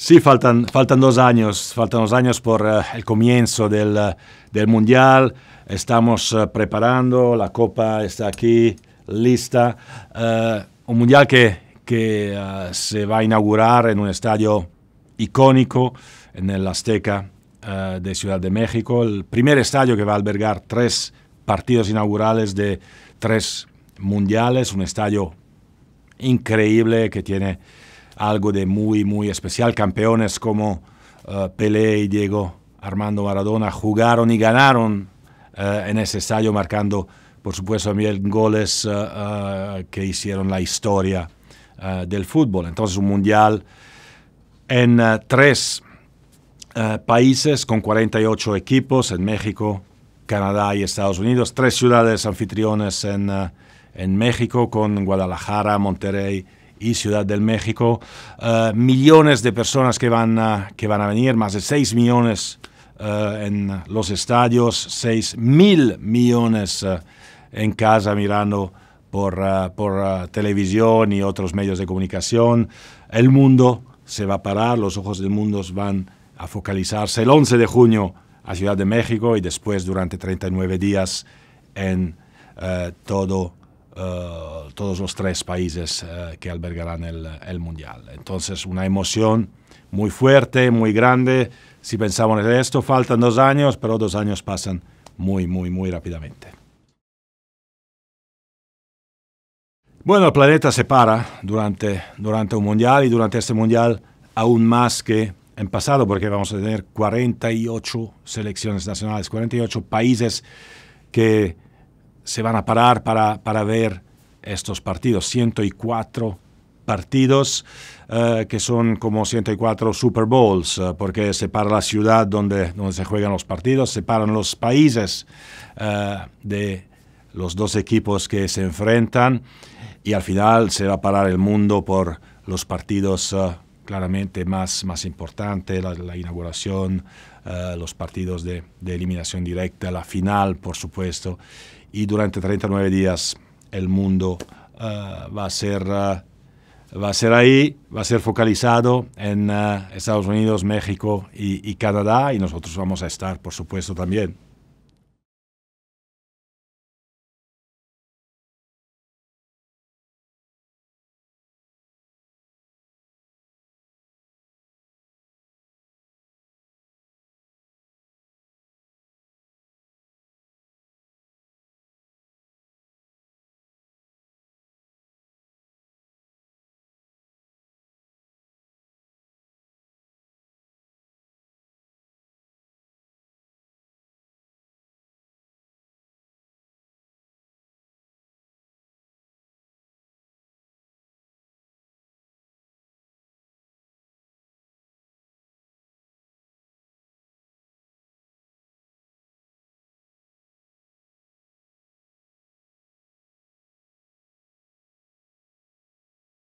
Sí, faltan, faltan dos años, faltan dos años por eh, el comienzo del, eh, del Mundial. Estamos eh, preparando, la Copa está aquí, lista. un Mundial que, que se va a inaugurar en un estadio icónico, en el Azteca de Ciudad de México, el primer estadio que va a albergar tres partidos inaugurales de tres mundiales, un estadio increíble que tiene algo de muy, muy especial. Campeones como eh, Pelé y Diego Armando Maradona jugaron y ganaron eh, en ese estadio, marcando, por supuesto, también goles eh, que hicieron la historia del fútbol. Entonces, un mundial en tres países con 48 equipos en México, Canadá y Estados Unidos, tres ciudades anfitriones en, en México con Guadalajara, Monterrey, y Ciudad del México. Eh, millones de personas que van, a, que van a venir, más de 6 millones eh, en los estadios, 6 mil millones eh, en casa mirando por, televisión y otros medios de comunicación. El mundo se va a parar, los ojos del mundo van a focalizarse el 11 de junio a Ciudad de México y después durante 39 días en todo todos los tres países eh, que albergarán el, Mundial. Entonces, una emoción muy fuerte, muy grande. Si pensamos en esto, faltan dos años, pero dos años pasan muy, muy, muy rápidamente. Bueno, el planeta se para durante, durante un Mundial y durante este Mundial aún más que en pasado, porque vamos a tener 48 selecciones nacionales, 48 países que se van a parar para ver estos partidos, 104 partidos eh, que son como 104 Super Bowls, eh, ...porque porque separa la ciudad donde, donde se juegan los partidos, separan los países eh, de los dos equipos que se enfrentan y al final se va a parar el mundo por los partidos claramente más, más importantes, la, inauguración, los partidos de, de eliminación directa, la final, por supuesto, y durante 39 días el mundo eh, eh, va a ser... ahí, va a ser focalizado en eh, Estados Unidos, México y Canadá y nosotros vamos a estar, por supuesto, también.